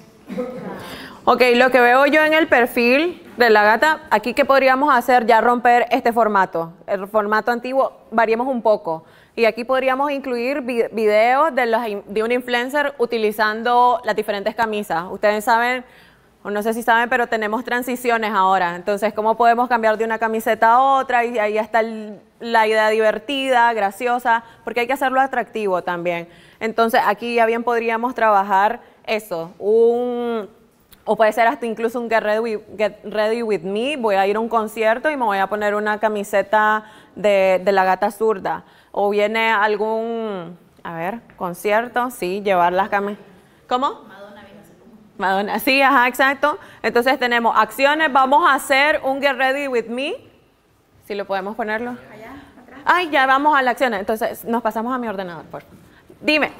ok, lo que veo yo en el perfil de la gata, aquí que podríamos hacer ya romper este formato. El formato antiguo, variemos un poco. Y aquí podríamos incluir videos de, de un influencer utilizando las diferentes camisas. Ustedes saben no sé si saben, pero tenemos transiciones ahora. Entonces, ¿cómo podemos cambiar de una camiseta a otra? Y ahí está la idea divertida, graciosa, porque hay que hacerlo atractivo también. Entonces, aquí ya bien podríamos trabajar eso, un o puede ser hasta incluso un get ready, with, get ready, With Me, voy a ir a un concierto y me voy a poner una camiseta de, la gata zurda. O viene algún, a ver, concierto, sí, llevar las camisetas. ¿Cómo? Madonna, sí, ajá, exacto. Entonces tenemos acciones, vamos a hacer un Get Ready With Me, si lo podemos ponerlo. Ay, ya vamos a las acciones, entonces nos pasamos a mi ordenador, por favor. Dime.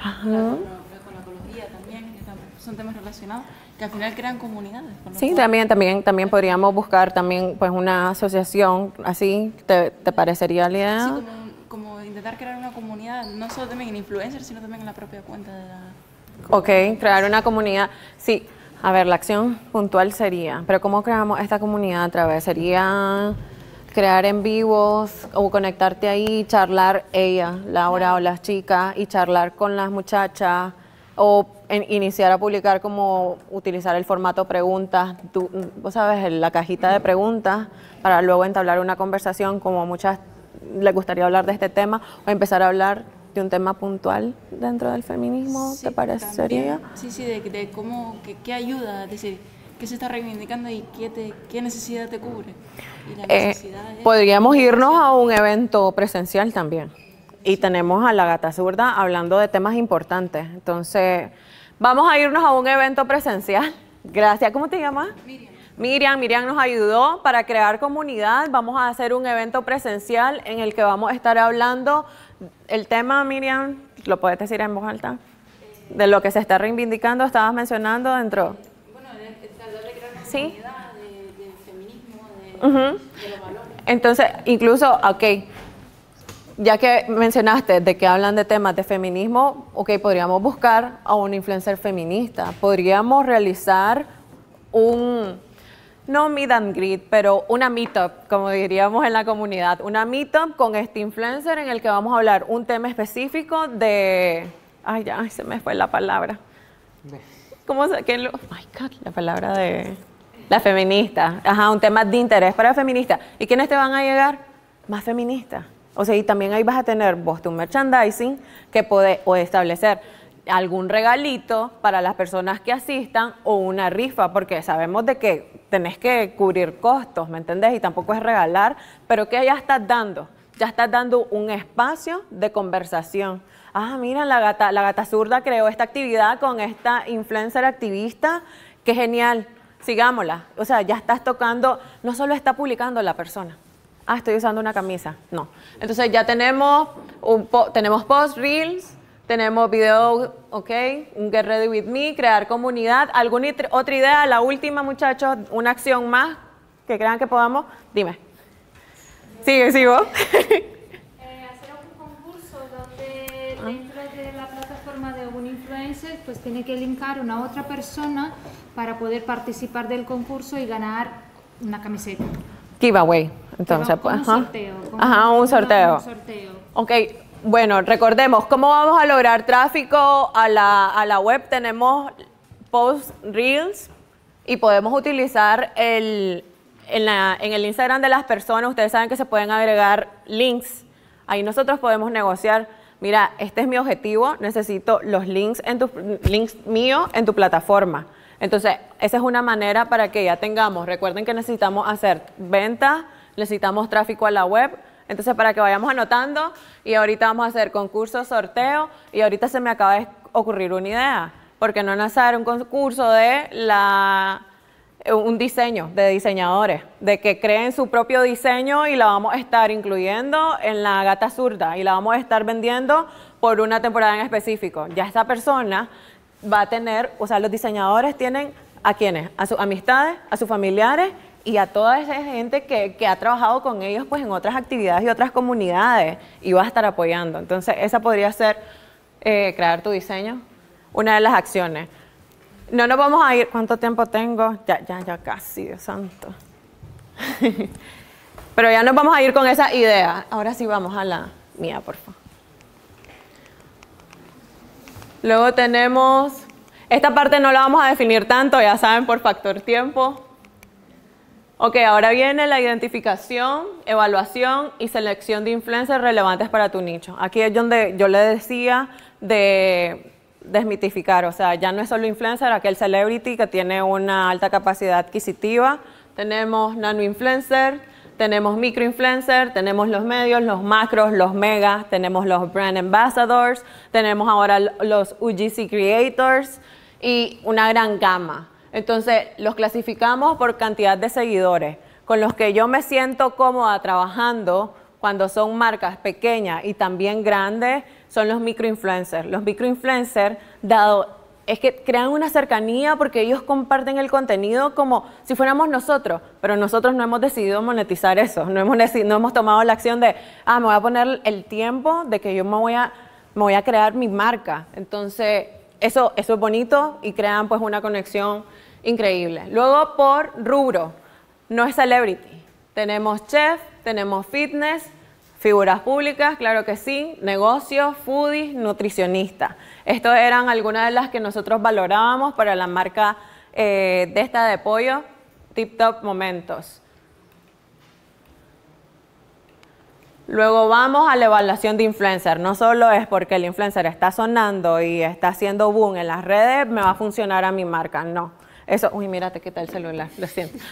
Ajá. Con la, con la ecología también, son temas relacionados que al final crean comunidades. Sí, también, también, también podríamos buscar también pues una asociación así, ¿te, parecería la idea? Sí, como, intentar crear una comunidad, no solo también en influencers, sino también en la propia cuenta de la... Ok, crear una comunidad, sí. A ver, la acción puntual sería, pero ¿cómo creamos esta comunidad a través? Sería crear en vivos o conectarte ahí, charlar ella, Laura o las chicas, y charlar con las muchachas, o iniciar a publicar como utilizar el formato preguntas, tú, vos sabes, la cajita de preguntas para luego entablar una conversación como muchas le gustaría hablar de este tema o empezar a hablar de un tema puntual dentro del feminismo, ¿te parecería? sí, sí, de, cómo, qué ayuda, decir, qué se está reivindicando y qué, necesidad te cubre. Eh, podríamos irnos a un evento presencial también. Y tenemos a la gata zurda hablando de temas importantes. Entonces, vamos a irnos a un evento presencial. Gracias. ¿Cómo te llamas? Miriam. Miriam, Miriam nos ayudó para crear comunidad. Vamos a hacer un evento presencial en el que vamos a estar hablando el tema, Miriam, ¿lo puedes decir en voz alta? De lo que se está reivindicando, estabas mencionando dentro. Bueno, de, ¿Sí? de, feminismo, de, los valores. Entonces, incluso, ok, ya que mencionaste de que hablan de temas de feminismo, ok, podríamos buscar a un influencer feminista, podríamos realizar un, no mid and greet, pero una meetup, como diríamos en la comunidad, una meetup con este influencer en el que vamos a hablar un tema específico de, ay ya, se me fue la palabra. ¿Cómo se, la palabra de la feminista, ajá, un tema de interés para feminista ¿Y quiénes te van a llegar? Más feministas o sea, y también ahí vas a tener vos tu merchandising que puede o establecer algún regalito para las personas que asistan o una rifa, porque sabemos de que tenés que cubrir costos, ¿me entendés? Y tampoco es regalar, pero que ya estás dando, ya estás dando un espacio de conversación. Ah, mira, la gata, la gata zurda creó esta actividad con esta influencer activista, qué genial, sigámosla. O sea, ya estás tocando, no solo está publicando la persona, ah, estoy usando una camisa. No. Entonces ya tenemos, un tenemos post reels, tenemos video, ok, un get ready with me, crear comunidad. ¿Alguna otra idea? La última, muchachos, una acción más que crean que podamos. Dime. Sigue, sigo. Eh, hacer un concurso donde ah. dentro de la plataforma de un influencer, pues tiene que linkar una otra persona para poder participar del concurso y ganar una camiseta. Giveaway. Entonces, pues, ajá. Pues, ajá, un sorteo. un sorteo. Ok, bueno, recordemos, ¿cómo vamos a lograr tráfico a la, web? Tenemos post reels y podemos utilizar el, en, el Instagram de las personas, ustedes saben que se pueden agregar links. Ahí nosotros podemos negociar mira, este es mi objetivo, necesito los links, en links míos en tu plataforma. Entonces, esa es una manera para que ya tengamos, recuerden que necesitamos hacer ventas, necesitamos tráfico a la web. Entonces, para que vayamos anotando, y ahorita vamos a hacer concurso, sorteo, y ahorita se me acaba de ocurrir una idea, porque no lanzar un concurso de un diseño de diseñadores, de que creen su propio diseño y la vamos a estar incluyendo en la gata zurda y la vamos a estar vendiendo por una temporada en específico. Ya esa persona va a tener, o sea, los diseñadores tienen a quienes, a sus amistades, a sus familiares y a toda esa gente que, ha trabajado con ellos pues en otras actividades y otras comunidades y va a estar apoyando. Entonces, esa podría ser eh, crear tu diseño, una de las acciones. No nos vamos a ir, ¿cuánto tiempo tengo? Ya, ya, ya casi, Dios santo. Pero ya nos vamos a ir con esa idea. Ahora sí vamos a la mía, por favor. Luego tenemos, esta parte no la vamos a definir tanto, ya saben, por factor tiempo. Ok, ahora viene la identificación, evaluación y selección de influencers relevantes para tu nicho. Aquí es donde yo le decía de desmitificar, o sea, ya no es solo influencer, aquel celebrity que tiene una alta capacidad adquisitiva, tenemos nano influencer, tenemos micro influencer, tenemos los medios, los macros, los megas, tenemos los brand ambassadors, tenemos ahora los UGC creators y una gran gama. Entonces, los clasificamos por cantidad de seguidores, con los que yo me siento cómoda trabajando cuando son marcas pequeñas y también grandes, son los microinfluencers. Los microinfluencers, dado es que crean una cercanía porque ellos comparten el contenido como si fuéramos nosotros, pero nosotros no hemos decidido monetizar eso, no hemos, no hemos tomado la acción de, ah, me voy a poner el tiempo de que yo me voy a, me voy a crear mi marca. Entonces, eso, es bonito y crean pues una conexión increíble. Luego por rubro, no es celebrity. Tenemos chef, tenemos fitness, figuras públicas, claro que sí, negocios, foodies, nutricionistas. Estos eran algunas de las que nosotros valorábamos para la marca eh, de esta de pollo, Tip Top Momentos. Luego vamos a la evaluación de influencer. No solo es porque el influencer está sonando y está haciendo boom en las redes, me va a funcionar a mi marca. No. Eso, uy, mira, te quita el celular, lo siento.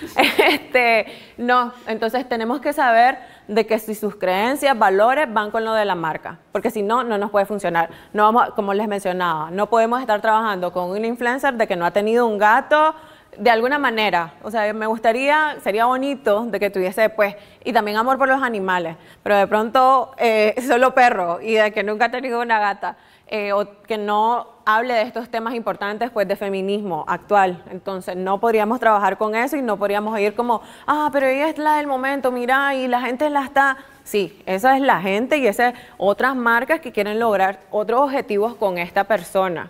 Este, no, entonces tenemos que saber de que si sus creencias, valores van con lo de la marca, porque si no, no nos puede funcionar. No vamos, como les mencionaba, no podemos estar trabajando con un influencer de que no ha tenido un gato, de alguna manera. O sea, me gustaría, sería bonito de que tuviese, pues, y también amor por los animales, pero de pronto eh, solo perro y de que nunca ha tenido una gata, eh, o que no hable de estos temas importantes, pues, de feminismo actual. Entonces, no podríamos trabajar con eso y no podríamos ir como, ah, pero ella es la del momento, mira, y la gente la está... Sí, esa es la gente y esas otras marcas que quieren lograr otros objetivos con esta persona.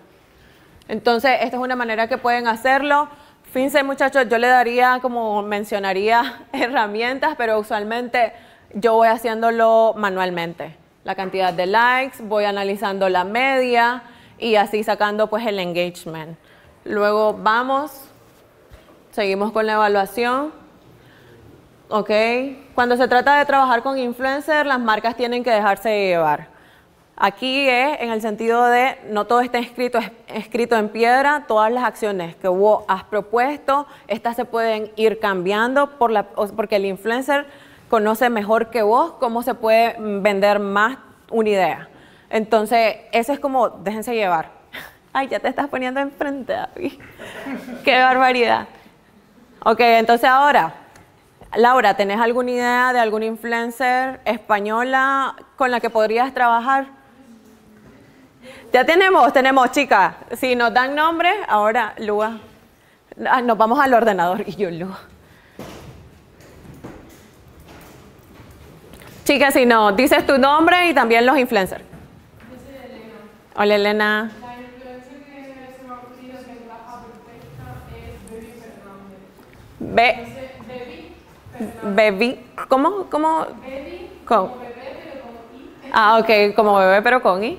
Entonces, esta es una manera que pueden hacerlo. Pince, muchachos, yo le daría, como mencionaría, herramientas, pero usualmente yo voy haciéndolo manualmente. La cantidad de likes, voy analizando la media y así sacando pues el engagement. Luego vamos, seguimos con la evaluación. Ok, cuando se trata de trabajar con influencer, las marcas tienen que dejarse llevar. Aquí es en el sentido de no todo está escrito, escrito en piedra, todas las acciones que vos has propuesto, estas se pueden ir cambiando por la, porque el influencer conoce mejor que vos cómo se puede vender más una idea. Entonces, eso es como, déjense llevar. Ay, ya te estás poniendo enfrente, David. Qué barbaridad. Ok, entonces ahora, Laura, ¿tenés alguna idea de algún influencer española con la que podrías trabajar? Ya tenemos, tenemos, chicas. Si nos dan nombre, ahora Lua. Ah, nos vamos al ordenador y yo Lua. Chicas, si no, dices tu nombre y también los influencers. Hola Elena. La Baby ¿cómo? ¿Cómo? como bebé, pero con I. Ah, ok, como bebé, pero con I.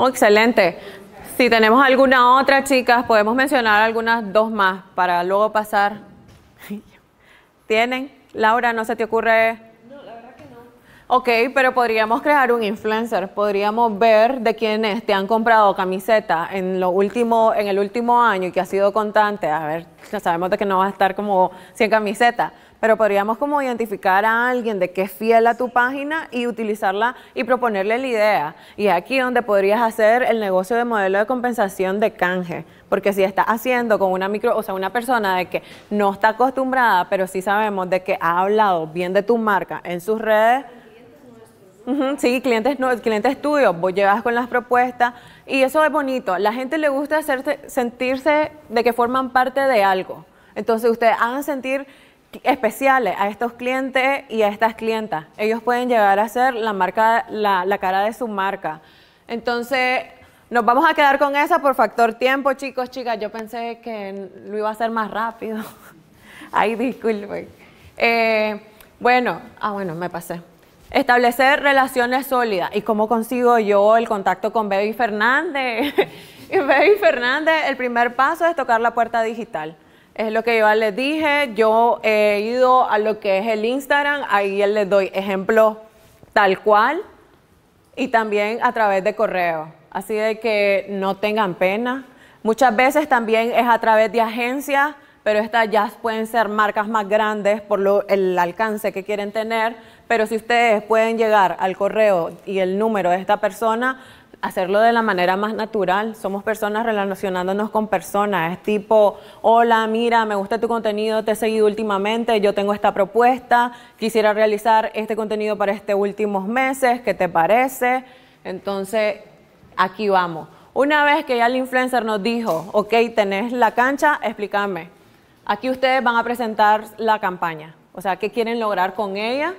Oh, excelente. Si tenemos alguna otra, chicas, podemos mencionar algunas dos más para luego pasar. ¿Tienen? Laura, ¿no se te ocurre? No, la verdad que no. Ok, pero podríamos crear un influencer, podríamos ver de quienes te han comprado camiseta en lo último, en el último año y que ha sido constante. A ver, ya sabemos de que no va a estar como 100 camisetas pero podríamos como identificar a alguien de que es fiel a tu página y utilizarla y proponerle la idea. Y es aquí donde podrías hacer el negocio de modelo de compensación de canje. Porque si estás haciendo con una micro, o sea, una persona de que no está acostumbrada, pero sí sabemos de que ha hablado bien de tu marca en sus redes, sí, clientes, no, clientes tuyos, vos llevas con las propuestas y eso es bonito. La gente le gusta hacerse, sentirse de que forman parte de algo. Entonces ustedes hagan sentir especiales a estos clientes y a estas clientas. Ellos pueden llegar a ser la marca, la, la cara de su marca. Entonces, nos vamos a quedar con esa por factor tiempo, chicos, chicas. Yo pensé que lo iba a hacer más rápido. Ay, disculpen. Eh, bueno, ah, bueno, me pasé. Establecer relaciones sólidas. ¿Y cómo consigo yo el contacto con Baby Fernández? Baby Fernández, el primer paso es tocar la puerta digital. Es lo que yo les dije. Yo he ido a lo que es el Instagram, ahí les doy ejemplo tal cual y también a través de correo. Así de que no tengan pena. Muchas veces también es a través de agencias, pero estas ya pueden ser marcas más grandes por el alcance que quieren tener. Pero si ustedes pueden llegar al correo y el número de esta persona, hacerlo de la manera más natural. Somos personas relacionándonos con personas. Es tipo, hola, mira, me gusta tu contenido, te he seguido últimamente, yo tengo esta propuesta, quisiera realizar este contenido para este últimos meses, ¿qué te parece? Entonces, aquí vamos. Una vez que ya el influencer nos dijo, ok, tenés la cancha, explícame. Aquí ustedes van a presentar la campaña, o sea, qué quieren lograr con ella.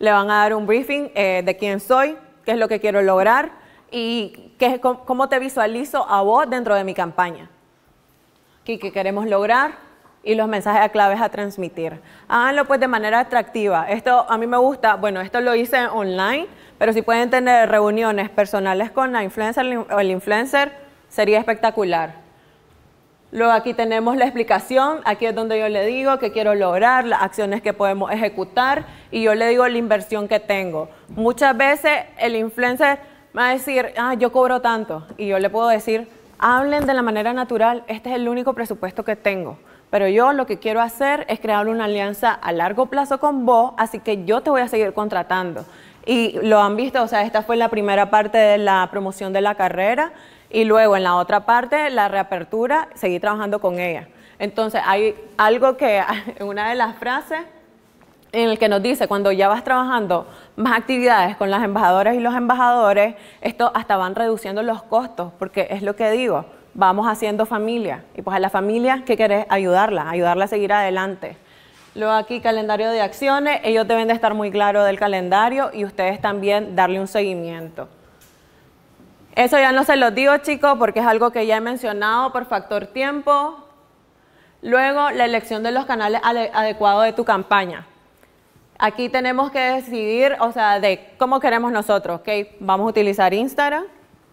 Le van a dar un briefing eh, de quién soy, qué es lo que quiero lograr, y qué, cómo te visualizo a vos dentro de mi campaña. ¿Qué, queremos lograr? Y los mensajes a claves a transmitir. Háganlo pues de manera atractiva. Esto a mí me gusta, bueno, esto lo hice online, pero si pueden tener reuniones personales con la influencer o el influencer, sería espectacular. Luego aquí tenemos la explicación, aquí es donde yo le digo qué quiero lograr, las acciones que podemos ejecutar y yo le digo la inversión que tengo. Muchas veces el influencer me va a decir, ah, yo cobro tanto. Y yo le puedo decir, hablen de la manera natural, este es el único presupuesto que tengo. Pero yo lo que quiero hacer es crear una alianza a largo plazo con vos, así que yo te voy a seguir contratando. Y lo han visto, o sea, esta fue la primera parte de la promoción de la carrera y luego en la otra parte, la reapertura, seguí trabajando con ella. Entonces, hay algo que, en una de las frases, en el que nos dice cuando ya vas trabajando más actividades con las embajadoras y los embajadores, esto hasta van reduciendo los costos, porque es lo que digo, vamos haciendo familia. Y pues a la familia, ¿qué querés? Ayudarla, ayudarla a seguir adelante. Luego aquí calendario de acciones, ellos deben de estar muy claros del calendario y ustedes también darle un seguimiento. Eso ya no se los digo chicos porque es algo que ya he mencionado por factor tiempo. Luego la elección de los canales adecuados de tu campaña. Aquí tenemos que decidir, o sea, de cómo queremos nosotros, Vamos a utilizar Instagram,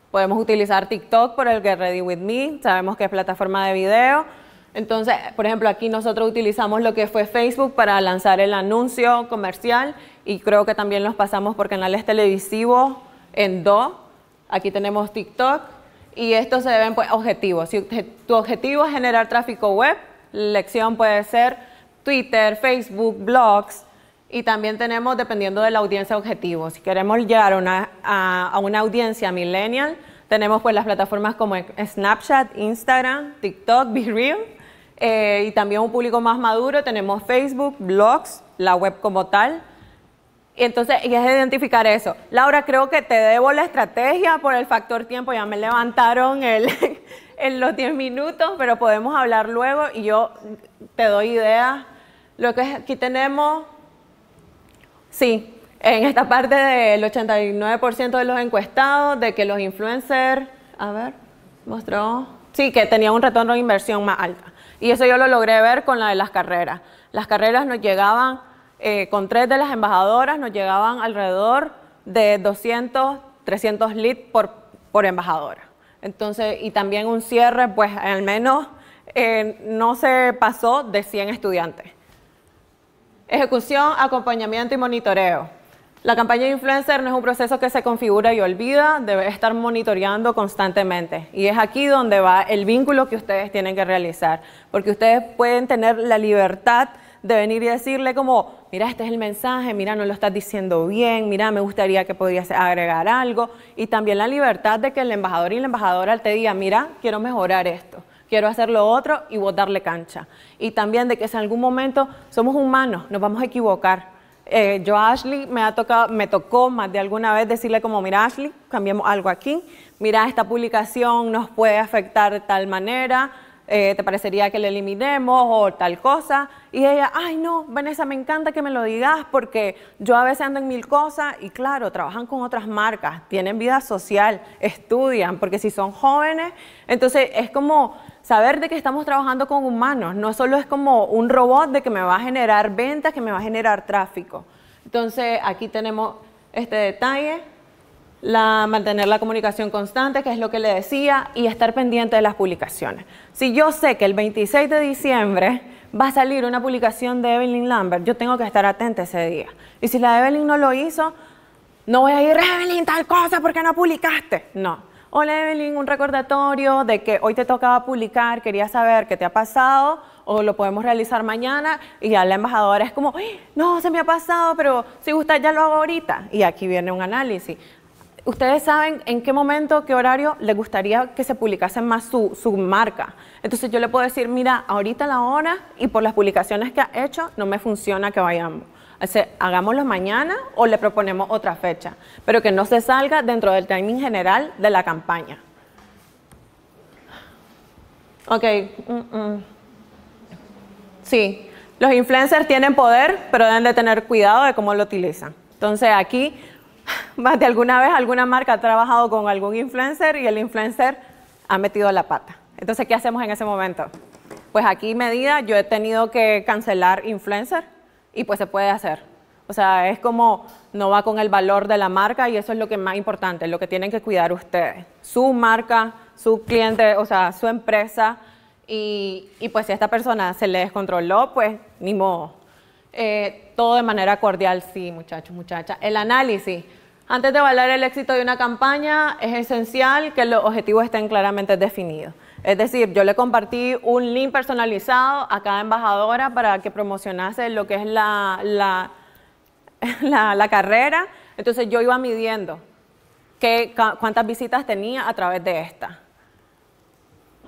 podemos utilizar TikTok por el Get Ready With Me, sabemos que es plataforma de video. Entonces, por ejemplo, aquí nosotros utilizamos lo que fue Facebook para lanzar el anuncio comercial y creo que también los pasamos por canales televisivos en Do. Aquí tenemos TikTok y estos se deben pues objetivos. Si tu objetivo es generar tráfico web, la lección puede ser Twitter, Facebook, blogs, y también tenemos, dependiendo de la audiencia objetivo, si queremos llegar a una, a, una audiencia millennial, tenemos pues las plataformas como Snapchat, Instagram, TikTok, BeReal, eh, y también un público más maduro, tenemos Facebook, blogs, la web como tal. Y entonces, y es identificar eso. Laura, creo que te debo la estrategia por el factor tiempo, ya me levantaron en los 10 minutos, pero podemos hablar luego y yo te doy ideas. Lo que aquí tenemos Sí, en esta parte del 89% de los encuestados, de que los influencers, a ver, mostró, sí, que tenían un retorno de inversión más alto. Y eso yo lo logré ver con la de las carreras. Las carreras nos llegaban, eh, con tres de las embajadoras, nos llegaban alrededor de 200, 300 leads por, embajadora. Entonces, y también un cierre, pues al menos eh, no se pasó de 100 estudiantes. Ejecución, acompañamiento y monitoreo. La campaña de influencer no es un proceso que se configura y olvida, debe estar monitoreando constantemente. Y es aquí donde va el vínculo que ustedes tienen que realizar, porque ustedes pueden tener la libertad de venir y decirle como, mira, este es el mensaje, mira, no lo estás diciendo bien, mira, me gustaría que podías agregar algo. Y también la libertad de que el embajador y la embajadora te digan, mira, quiero mejorar esto quiero hacer lo otro y darle cancha. Y también de que si en algún momento somos humanos, nos vamos a equivocar. Eh, yo Ashley me, ha tocado, me tocó más de alguna vez decirle como, mira Ashley, cambiemos algo aquí, mira esta publicación nos puede afectar de tal manera, eh, te parecería que la eliminemos o tal cosa. Y ella, ay no, Vanessa, me encanta que me lo digas porque yo a veces ando en mil cosas y claro, trabajan con otras marcas, tienen vida social, estudian, porque si son jóvenes, entonces es como saber de que estamos trabajando con humanos, no solo es como un robot de que me va a generar ventas, que me va a generar tráfico. Entonces, aquí tenemos este detalle, la, mantener la comunicación constante, que es lo que le decía, y estar pendiente de las publicaciones. Si yo sé que el 26 de diciembre va a salir una publicación de Evelyn Lambert, yo tengo que estar atenta ese día. Y si la Evelyn no lo hizo, no voy a ir, Evelyn, tal cosa, porque no publicaste? No Hola Evelyn, un recordatorio de que hoy te tocaba publicar, quería saber qué te ha pasado o lo podemos realizar mañana y ya la embajadora es como, no, se me ha pasado, pero si gusta ya lo hago ahorita. Y aquí viene un análisis. Ustedes saben en qué momento, qué horario les gustaría que se publicase más su, su marca. Entonces yo le puedo decir, mira, ahorita la hora y por las publicaciones que ha hecho no me funciona que vayamos hagámoslo mañana o le proponemos otra fecha, pero que no se salga dentro del timing general de la campaña. Ok. Mm, mm. Sí, los influencers tienen poder, pero deben de tener cuidado de cómo lo utilizan. Entonces aquí, más de alguna vez alguna marca ha trabajado con algún influencer y el influencer ha metido la pata. Entonces, ¿qué hacemos en ese momento? Pues aquí medida, yo he tenido que cancelar influencer y pues se puede hacer. O sea, es como no va con el valor de la marca y eso es lo que es más importante, lo que tienen que cuidar ustedes. Su marca, su cliente, o sea, su empresa. Y, pues si esta persona se le descontroló, pues ni modo. Eh, todo de manera cordial, sí, muchachos, muchachas. El análisis. Antes de evaluar el éxito de una campaña, es esencial que los objetivos estén claramente definidos. Es decir, yo le compartí un link personalizado a cada embajadora para que promocionase lo que es la, carrera. Entonces yo iba midiendo qué, cuántas visitas tenía a través de esta.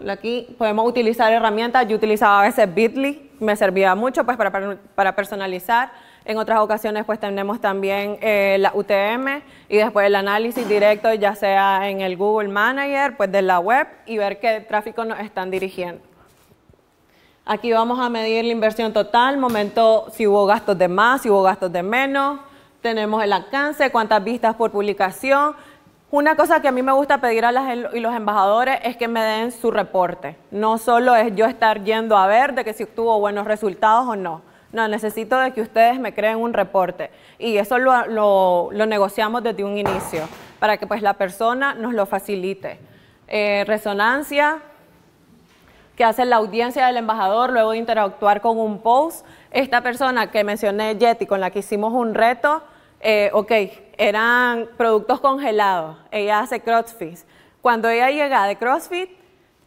Aquí podemos utilizar herramientas. Yo utilizaba a veces Bitly, me servía mucho pues, para, para personalizar en otras ocasiones pues tenemos también eh, la UTM y después el análisis directo ya sea en el Google Manager, pues de la web y ver qué tráfico nos están dirigiendo. Aquí vamos a medir la inversión total, momento si hubo gastos de más, si hubo gastos de menos, tenemos el alcance, cuántas vistas por publicación, una cosa que a mí me gusta pedir a las em, y los embajadores es que me den su reporte. No solo es yo estar yendo a ver de que si obtuvo buenos resultados o no, no, necesito de que ustedes me creen un reporte. Y eso lo, negociamos desde un inicio, para que pues la persona nos lo facilite. Eh, resonancia, que hace la audiencia del embajador luego de interactuar con un post. Esta persona que mencioné, Yeti, con la que hicimos un reto, eh, ok, eran productos congelados. Ella hace CrossFit. Cuando ella llega de CrossFit,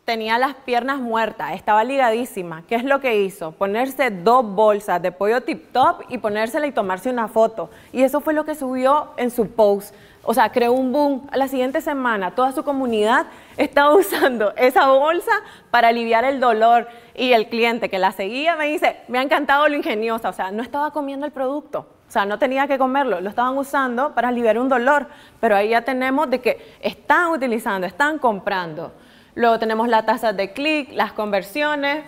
tenía las piernas muertas, estaba ligadísima. ¿Qué es lo que hizo? Ponerse dos bolsas de pollo tip top y ponérsela y tomarse una foto. Y eso fue lo que subió en su post. O sea, creó un boom. La siguiente semana, toda su comunidad estaba usando esa bolsa para aliviar el dolor. Y el cliente que la seguía me dice, me ha encantado lo ingeniosa. O sea, no estaba comiendo el producto. O sea, no tenía que comerlo, lo estaban usando para aliviar un dolor, pero ahí ya tenemos de que están utilizando, están comprando. Luego tenemos la tasa de clic, las conversiones,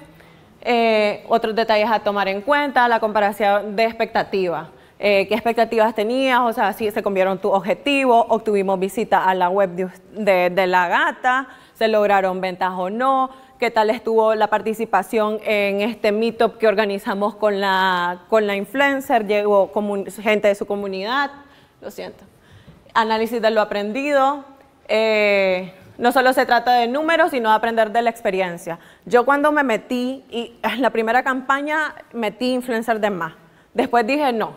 eh, otros detalles a tomar en cuenta, la comparación de expectativas. Eh, qué expectativas tenías, o sea, si se cumplieron tu objetivo. obtuvimos visita a la web de, la gata, se lograron ventas o no, qué tal estuvo la participación en este meetup que organizamos con la, influencer, llegó gente de su comunidad, lo siento. Análisis de lo aprendido, eh, no solo se trata de números, sino de aprender de la experiencia. Yo cuando me metí, y en la primera campaña metí influencer de más. Después dije, no,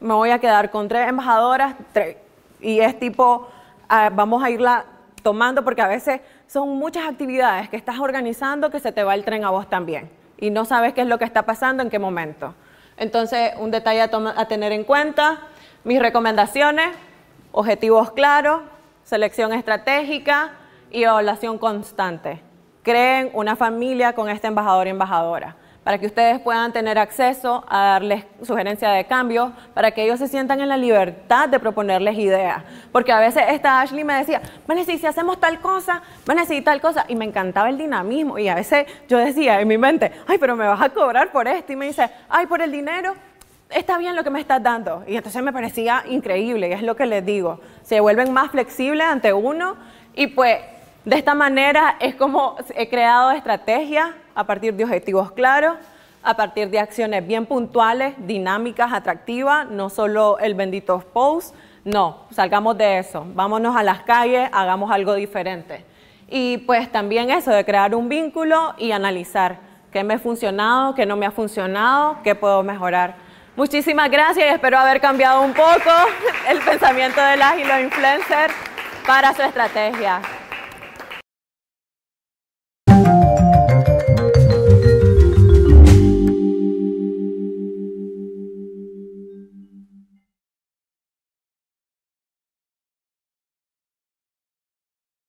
me voy a quedar con tres embajadoras, y es tipo, ah, vamos a irla tomando, porque a veces son muchas actividades que estás organizando que se te va el tren a vos también, y no sabes qué es lo que está pasando, en qué momento. Entonces, un detalle a tener en cuenta, mis recomendaciones, objetivos claros, selección estratégica, y evaluación constante. Creen una familia con este embajador y embajadora para que ustedes puedan tener acceso a darles sugerencia de cambio, para que ellos se sientan en la libertad de proponerles ideas. Porque a veces esta Ashley me decía, Vanessa, si hacemos tal cosa, a y tal cosa, y me encantaba el dinamismo. Y a veces yo decía en mi mente, ay, pero me vas a cobrar por esto. Y me dice, ay, por el dinero, está bien lo que me estás dando. Y entonces me parecía increíble, y es lo que les digo. Se vuelven más flexibles ante uno, y pues de esta manera es como he creado estrategia a partir de objetivos claros, a partir de acciones bien puntuales, dinámicas, atractivas, no solo el bendito post, no, salgamos de eso, vámonos a las calles, hagamos algo diferente. Y pues también eso de crear un vínculo y analizar qué me ha funcionado, qué no me ha funcionado, qué puedo mejorar. Muchísimas gracias y espero haber cambiado un poco el pensamiento del ágil o influencer para su estrategia.